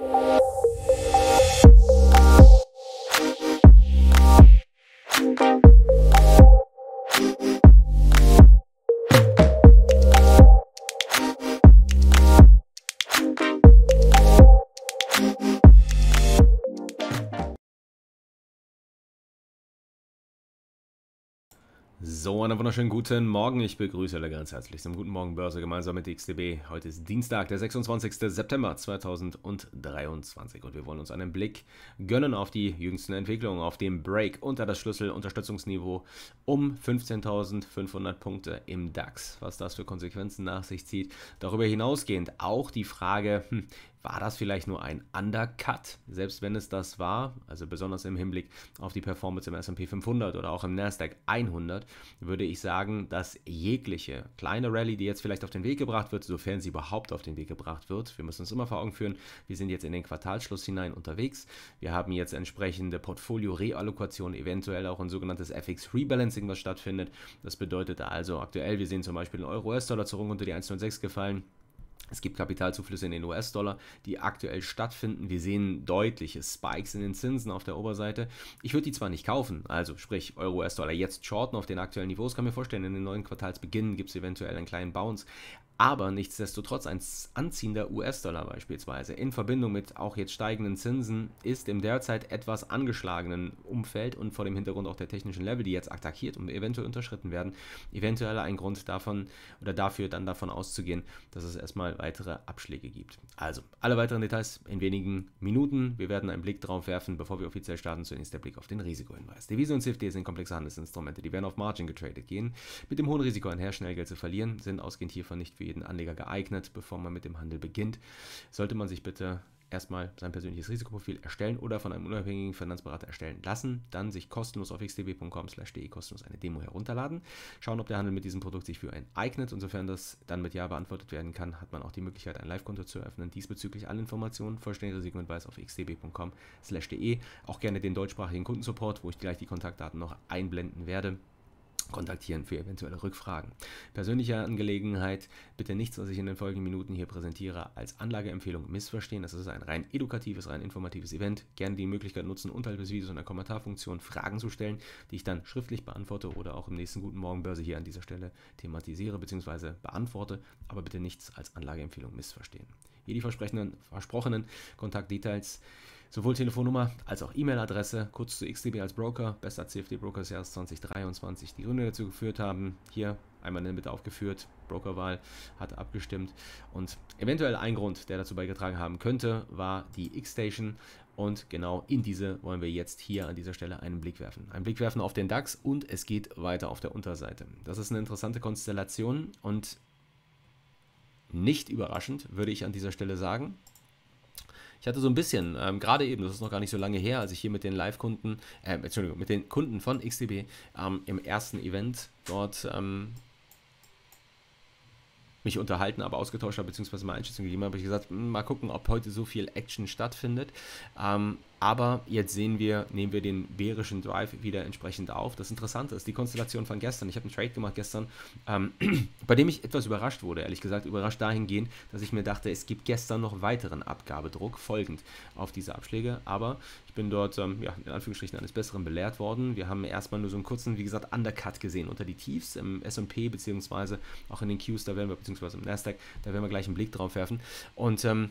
Música So, einen wunderschönen guten Morgen. Ich begrüße alle ganz herzlich zum Guten Morgen Börse gemeinsam mit XTB. Heute ist Dienstag, der 26. September 2023 und wir wollen uns einen Blick gönnen auf die jüngsten Entwicklungen, auf den Break unter das Schlüsselunterstützungsniveau um 15.500 Punkte im DAX, was das für Konsequenzen nach sich zieht. Darüber hinausgehend auch die Frage, hm, war das vielleicht nur ein Undercut, selbst wenn es das war, also besonders im Hinblick auf die Performance im S&P 500 oder auch im Nasdaq 100, würde ich sagen, dass jegliche kleine Rallye, die jetzt vielleicht auf den Weg gebracht wird, sofern sie überhaupt auf den Weg gebracht wird, wir müssen uns immer vor Augen führen, wir sind jetzt in den Quartalsschluss hinein unterwegs, wir haben jetzt entsprechende Portfolio-Reallokation, eventuell auch ein sogenanntes FX-Rebalancing, was stattfindet. Das bedeutet also aktuell, wir sehen zum Beispiel den Euro-US-Dollar zurück unter die 1,06 gefallen. Es gibt Kapitalzuflüsse in den US-Dollar, die aktuell stattfinden. Wir sehen deutliche Spikes in den Zinsen auf der Oberseite. Ich würde die zwar nicht kaufen, also sprich Euro-US-Dollar jetzt shorten auf den aktuellen Niveaus, kann mir vorstellen, in den neuen Quartalsbeginn gibt es eventuell einen kleinen Bounce. Aber nichtsdestotrotz ein anziehender US-Dollar beispielsweise in Verbindung mit auch jetzt steigenden Zinsen ist im derzeit etwas angeschlagenen Umfeld und vor dem Hintergrund auch der technischen Level, die jetzt attackiert und eventuell unterschritten werden, eventuell ein Grund davon oder dafür dann davon auszugehen, dass es erstmal weitere Abschläge gibt. Also, alle weiteren Details in wenigen Minuten. Wir werden einen Blick darauf werfen, bevor wir offiziell starten. Zunächst der Blick auf den Risikohinweis. Devisen und CFD sind komplexe Handelsinstrumente, die werden auf Margin getradet gehen. Mit dem hohen Risiko einher, schnell Geld zu verlieren, sind ausgehend hiervon nicht für jeden Anleger geeignet. Bevor man mit dem Handel beginnt, sollte man sich bitte erstmal sein persönliches Risikoprofil erstellen oder von einem unabhängigen Finanzberater erstellen lassen, dann sich kostenlos auf xdb.com/de kostenlos eine Demo herunterladen, schauen, ob der Handel mit diesem Produkt sich für einen eignet und sofern das dann mit Ja beantwortet werden kann, hat man auch die Möglichkeit, ein Live-Konto zu eröffnen. Diesbezüglich alle Informationen, vollständiger Risikohinweis auf xdb.com/de. Auch gerne den deutschsprachigen Kundensupport, wo ich gleich die Kontaktdaten noch einblenden werde kontaktieren für eventuelle Rückfragen. Persönliche Angelegenheit, bitte nichts, was ich in den folgenden Minuten hier präsentiere, als Anlageempfehlung missverstehen. Das ist ein rein edukatives, rein informatives Event. Gerne die Möglichkeit nutzen, unterhalb des Videos in der Kommentarfunktion Fragen zu stellen, die ich dann schriftlich beantworte oder auch im nächsten Guten Morgen Börse hier an dieser Stelle thematisiere bzw. beantworte, aber bitte nichts als Anlageempfehlung missverstehen hier die versprochenen Kontaktdetails, sowohl Telefonnummer als auch E-Mail-Adresse, kurz zu XDB als Broker, bester CFD-Broker des Jahres 2023, die Gründe dazu geführt haben. Hier einmal in der Mitte aufgeführt, Brokerwahl hat abgestimmt und eventuell ein Grund, der dazu beigetragen haben könnte, war die X-Station und genau in diese wollen wir jetzt hier an dieser Stelle einen Blick werfen. Einen Blick werfen auf den DAX und es geht weiter auf der Unterseite. Das ist eine interessante Konstellation und nicht überraschend, würde ich an dieser Stelle sagen. Ich hatte so ein bisschen, ähm, gerade eben, das ist noch gar nicht so lange her, als ich hier mit den Live-Kunden, äh, Entschuldigung, mit den Kunden von XDB ähm, im ersten Event dort ähm, mich unterhalten, aber ausgetauscht habe, beziehungsweise meine Einschätzung gegeben habe, habe ich gesagt, hm, mal gucken, ob heute so viel Action stattfindet. Ähm, aber jetzt sehen wir, nehmen wir den bärischen Drive wieder entsprechend auf. Das Interessante ist, die Konstellation von gestern. Ich habe einen Trade gemacht gestern, ähm, bei dem ich etwas überrascht wurde, ehrlich gesagt. Überrascht dahingehend, dass ich mir dachte, es gibt gestern noch weiteren Abgabedruck folgend auf diese Abschläge. Aber ich bin dort, ähm, ja, in Anführungsstrichen, eines Besseren belehrt worden. Wir haben erstmal nur so einen kurzen, wie gesagt, Undercut gesehen unter die Tiefs im S&P beziehungsweise auch in den Qs, da werden wir, beziehungsweise im Nasdaq, da werden wir gleich einen Blick drauf werfen. Und ähm,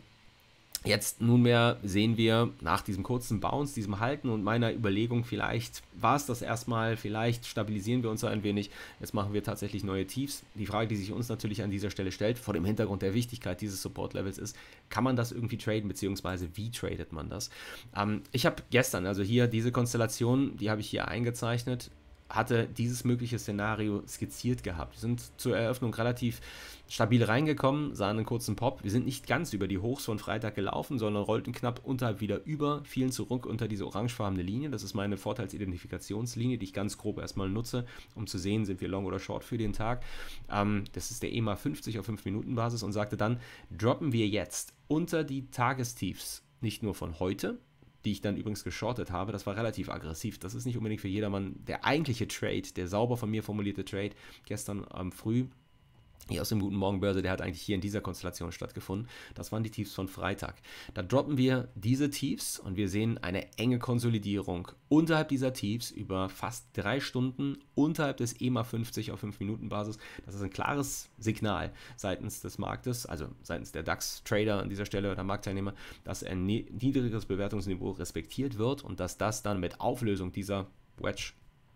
Jetzt nunmehr sehen wir nach diesem kurzen Bounce, diesem Halten und meiner Überlegung, vielleicht war es das erstmal, vielleicht stabilisieren wir uns ein wenig. Jetzt machen wir tatsächlich neue Tiefs. Die Frage, die sich uns natürlich an dieser Stelle stellt, vor dem Hintergrund der Wichtigkeit dieses Support-Levels ist, kann man das irgendwie traden, beziehungsweise wie tradet man das? Ähm, ich habe gestern, also hier diese Konstellation, die habe ich hier eingezeichnet, hatte dieses mögliche Szenario skizziert gehabt. Wir sind zur Eröffnung relativ stabil reingekommen, sahen einen kurzen Pop. Wir sind nicht ganz über die Hochs von Freitag gelaufen, sondern rollten knapp unterhalb wieder über, fielen zurück unter diese orangefarbene Linie. Das ist meine Vorteilsidentifikationslinie, die ich ganz grob erstmal nutze, um zu sehen, sind wir long oder short für den Tag. Ähm, das ist der EMA 50 auf 5-Minuten-Basis und sagte dann, droppen wir jetzt unter die Tagestiefs, nicht nur von heute, die ich dann übrigens geschortet habe. Das war relativ aggressiv. Das ist nicht unbedingt für jedermann der eigentliche Trade, der sauber von mir formulierte Trade gestern am ähm, Früh hier aus dem Guten Morgen Börse, der hat eigentlich hier in dieser Konstellation stattgefunden. Das waren die Tiefs von Freitag. Da droppen wir diese Tiefs und wir sehen eine enge Konsolidierung unterhalb dieser Tiefs über fast drei Stunden, unterhalb des EMA 50 auf 5-Minuten-Basis. Das ist ein klares Signal seitens des Marktes, also seitens der DAX-Trader an dieser Stelle oder Marktteilnehmer, dass ein niedrigeres Bewertungsniveau respektiert wird und dass das dann mit Auflösung dieser Wedge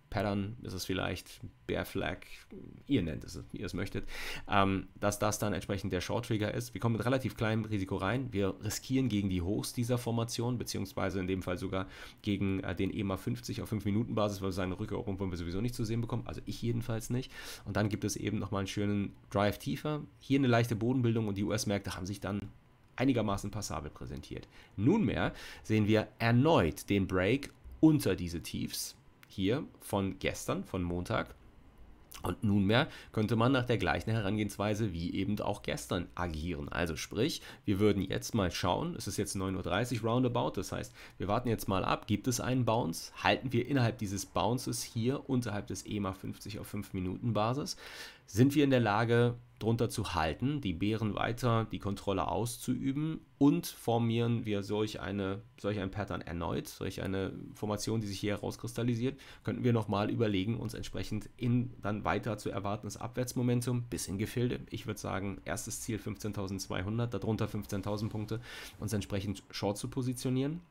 Pattern ist es vielleicht, Bear Flag, ihr nennt es, wie ihr es möchtet, ähm, dass das dann entsprechend der Short Trigger ist. Wir kommen mit relativ kleinem Risiko rein. Wir riskieren gegen die Hochs dieser Formation, beziehungsweise in dem Fall sogar gegen äh, den EMA 50 auf 5-Minuten-Basis, weil seine sagen, Rückeroberung wollen wir sowieso nicht zu sehen bekommen, also ich jedenfalls nicht. Und dann gibt es eben nochmal einen schönen Drive tiefer, hier eine leichte Bodenbildung und die US-Märkte haben sich dann einigermaßen passabel präsentiert. Nunmehr sehen wir erneut den Break unter diese Tiefs hier von gestern, von Montag. Und nunmehr könnte man nach der gleichen Herangehensweise wie eben auch gestern agieren. Also sprich, wir würden jetzt mal schauen, es ist jetzt 9.30 Uhr roundabout, das heißt, wir warten jetzt mal ab, gibt es einen Bounce? Halten wir innerhalb dieses Bounces hier unterhalb des EMA 50 auf 5 Minuten Basis? sind wir in der Lage, drunter zu halten, die Bären weiter die Kontrolle auszuüben und formieren wir solch, eine, solch ein Pattern erneut, solch eine Formation, die sich hier herauskristallisiert, könnten wir nochmal überlegen, uns entsprechend in dann weiter zu erwartendes Abwärtsmomentum bis in Gefilde. Ich würde sagen, erstes Ziel 15.200, darunter 15.000 Punkte, uns entsprechend short zu positionieren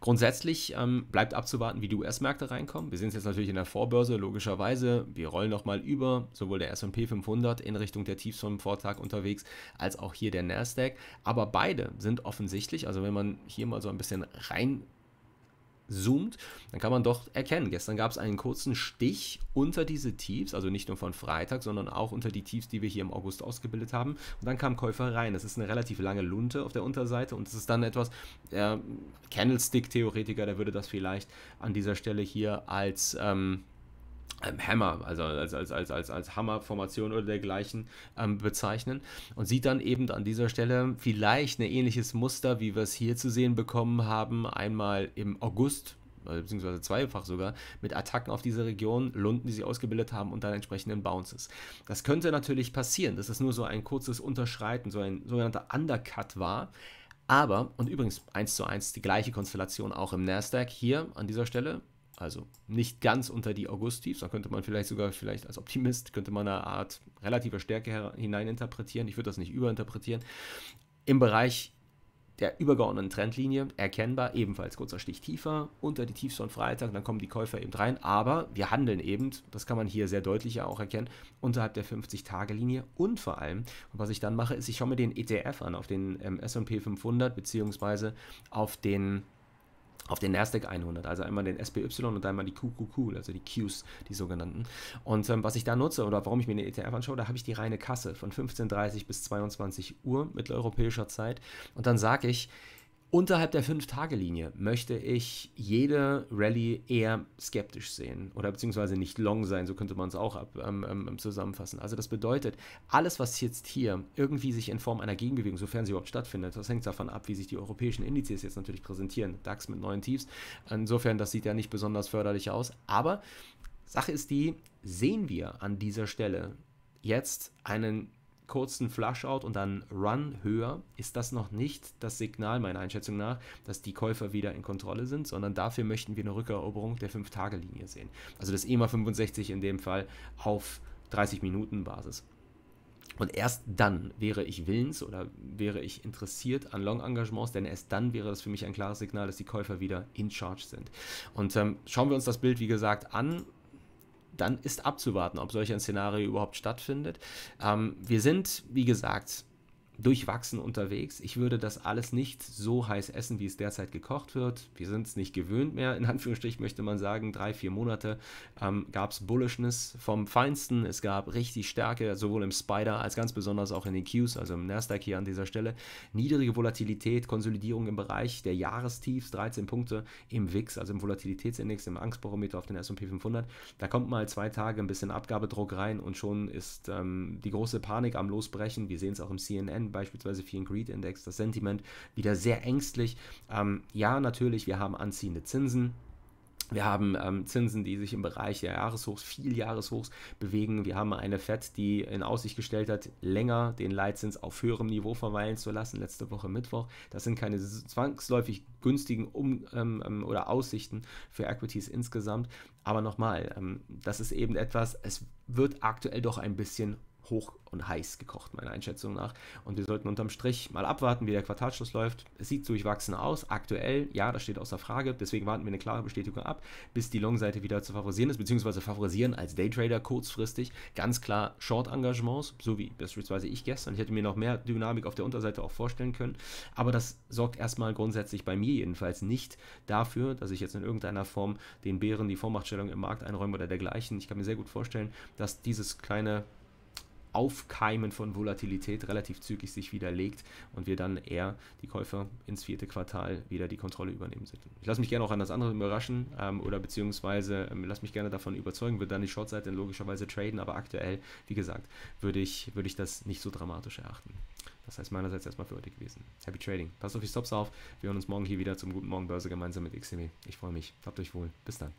Grundsätzlich ähm, bleibt abzuwarten, wie die US-Märkte reinkommen. Wir sind jetzt natürlich in der Vorbörse, logischerweise. Wir rollen nochmal über, sowohl der SP 500 in Richtung der Tiefs vom Vortag unterwegs, als auch hier der NASDAQ. Aber beide sind offensichtlich, also wenn man hier mal so ein bisschen rein zoomt, dann kann man doch erkennen, gestern gab es einen kurzen Stich unter diese Tiefs, also nicht nur von Freitag, sondern auch unter die Tiefs, die wir hier im August ausgebildet haben. Und dann kam Käufer rein. Das ist eine relativ lange Lunte auf der Unterseite und es ist dann etwas, der Candlestick-Theoretiker, der würde das vielleicht an dieser Stelle hier als... Ähm, ähm, Hammer, also als, als, als, als, als Hammerformation oder dergleichen ähm, bezeichnen und sieht dann eben an dieser Stelle vielleicht ein ähnliches Muster, wie wir es hier zu sehen bekommen haben, einmal im August äh, beziehungsweise zweifach sogar, mit Attacken auf diese Region, Lunden, die sie ausgebildet haben und dann entsprechenden Bounces. Das könnte natürlich passieren, dass es nur so ein kurzes Unterschreiten, so ein sogenannter Undercut war, aber, und übrigens 1 zu 1 die gleiche Konstellation auch im Nasdaq hier an dieser Stelle, also nicht ganz unter die August-Tiefs, da könnte man vielleicht sogar, vielleicht als Optimist, könnte man eine Art relativer Stärke hineininterpretieren. Ich würde das nicht überinterpretieren. Im Bereich der übergeordneten Trendlinie erkennbar, ebenfalls kurzer Stich tiefer, unter die Tiefs von Freitag, dann kommen die Käufer eben rein, aber wir handeln eben, das kann man hier sehr deutlich ja auch erkennen, unterhalb der 50-Tage-Linie und vor allem, und was ich dann mache, ist, ich schaue mir den ETF an, auf den ähm, S&P 500 beziehungsweise auf den auf den NASDAQ 100, also einmal den SPY und einmal die QQQ, also die Qs, die sogenannten. Und ähm, was ich da nutze oder warum ich mir den ETF anschaue, da habe ich die reine Kasse von 15.30 bis 22 Uhr mitteleuropäischer Zeit. Und dann sage ich, Unterhalb der 5-Tage-Linie möchte ich jede Rallye eher skeptisch sehen oder beziehungsweise nicht long sein, so könnte man es auch ab, ähm, ähm, ähm, zusammenfassen. Also das bedeutet, alles, was jetzt hier irgendwie sich in Form einer Gegenbewegung, sofern sie überhaupt stattfindet, das hängt davon ab, wie sich die europäischen Indizes jetzt natürlich präsentieren. DAX mit neuen Tiefs. Insofern, das sieht ja nicht besonders förderlich aus. Aber Sache ist die, sehen wir an dieser Stelle jetzt einen kurzen Flushout und dann Run höher, ist das noch nicht das Signal meiner Einschätzung nach, dass die Käufer wieder in Kontrolle sind, sondern dafür möchten wir eine Rückeroberung der 5-Tage-Linie sehen. Also das EMA 65 in dem Fall auf 30-Minuten-Basis. Und erst dann wäre ich willens oder wäre ich interessiert an Long-Engagements, denn erst dann wäre das für mich ein klares Signal, dass die Käufer wieder in Charge sind. Und ähm, schauen wir uns das Bild, wie gesagt, an dann ist abzuwarten, ob solch ein Szenario überhaupt stattfindet. Ähm, wir sind, wie gesagt, durchwachsen unterwegs. Ich würde das alles nicht so heiß essen, wie es derzeit gekocht wird. Wir sind es nicht gewöhnt mehr. In Anführungsstrichen möchte man sagen, drei, vier Monate ähm, gab es Bullishness vom Feinsten. Es gab richtig Stärke, sowohl im Spider als ganz besonders auch in den Qs, also im Nasdaq hier an dieser Stelle. Niedrige Volatilität, Konsolidierung im Bereich der Jahrestiefs, 13 Punkte im WIX, also im Volatilitätsindex, im Angstbarometer auf den S&P 500. Da kommt mal zwei Tage ein bisschen Abgabedruck rein und schon ist ähm, die große Panik am Losbrechen. Wir sehen es auch im CNN beispielsweise vielen Greed-Index, das Sentiment wieder sehr ängstlich. Ähm, ja, natürlich, wir haben anziehende Zinsen. Wir haben ähm, Zinsen, die sich im Bereich der Jahreshochs, viel Jahreshochs bewegen. Wir haben eine FED, die in Aussicht gestellt hat, länger den Leitzins auf höherem Niveau verweilen zu lassen, letzte Woche Mittwoch. Das sind keine zwangsläufig günstigen um ähm, ähm oder Aussichten für Equities insgesamt. Aber nochmal, ähm, das ist eben etwas, es wird aktuell doch ein bisschen hoch und heiß gekocht, meiner Einschätzung nach. Und wir sollten unterm Strich mal abwarten, wie der Quartalsschluss läuft. Es sieht durchwachsen aus. Aktuell, ja, das steht außer Frage. Deswegen warten wir eine klare Bestätigung ab, bis die Long-Seite wieder zu favorisieren ist, beziehungsweise favorisieren als Daytrader kurzfristig ganz klar Short-Engagements, so wie beispielsweise ich gestern. Ich hätte mir noch mehr Dynamik auf der Unterseite auch vorstellen können. Aber das sorgt erstmal grundsätzlich bei mir jedenfalls nicht dafür, dass ich jetzt in irgendeiner Form den Bären die Vormachtstellung im Markt einräume oder dergleichen. Ich kann mir sehr gut vorstellen, dass dieses kleine Aufkeimen von Volatilität relativ zügig sich widerlegt und wir dann eher die Käufer ins vierte Quartal wieder die Kontrolle übernehmen sind. Ich lasse mich gerne auch an das andere überraschen ähm, oder beziehungsweise ähm, lasse mich gerne davon überzeugen, würde dann die Shortseite logischerweise traden, aber aktuell, wie gesagt, würde ich, würde ich das nicht so dramatisch erachten. Das heißt meinerseits erstmal für heute gewesen. Happy Trading. Passt auf die Stops auf. Wir hören uns morgen hier wieder zum Guten Morgen Börse gemeinsam mit XME. Ich freue mich. Habt euch wohl. Bis dann.